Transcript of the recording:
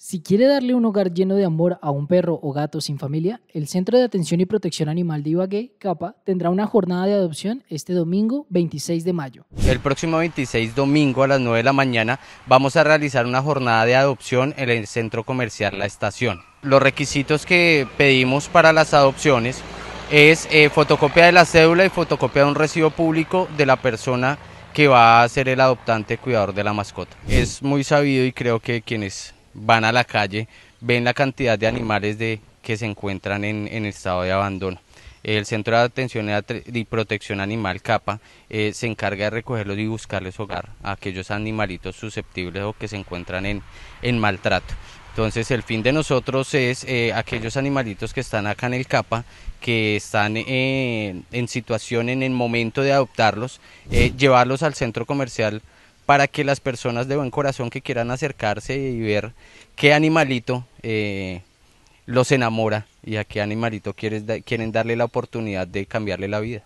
Si quiere darle un hogar lleno de amor a un perro o gato sin familia, el Centro de Atención y Protección Animal de Ibagué, CAPA, tendrá una jornada de adopción este domingo 26 de mayo. El próximo 26 domingo a las 9 de la mañana vamos a realizar una jornada de adopción en el Centro Comercial La Estación. Los requisitos que pedimos para las adopciones es eh, fotocopia de la cédula y fotocopia de un recibo público de la persona que va a ser el adoptante cuidador de la mascota. Es muy sabido y creo que quienes van a la calle, ven la cantidad de animales de, que se encuentran en, en estado de abandono. El Centro de Atención y Protección Animal CAPA eh, se encarga de recogerlos y buscarles hogar a aquellos animalitos susceptibles o que se encuentran en, en maltrato. Entonces el fin de nosotros es eh, aquellos animalitos que están acá en el CAPA, que están eh, en situación en el momento de adoptarlos, llevarlos al centro comercial para que las personas de buen corazón que quieran acercarse y ver qué animalito eh, los enamora y a qué animalito quieren darle la oportunidad de cambiarle la vida.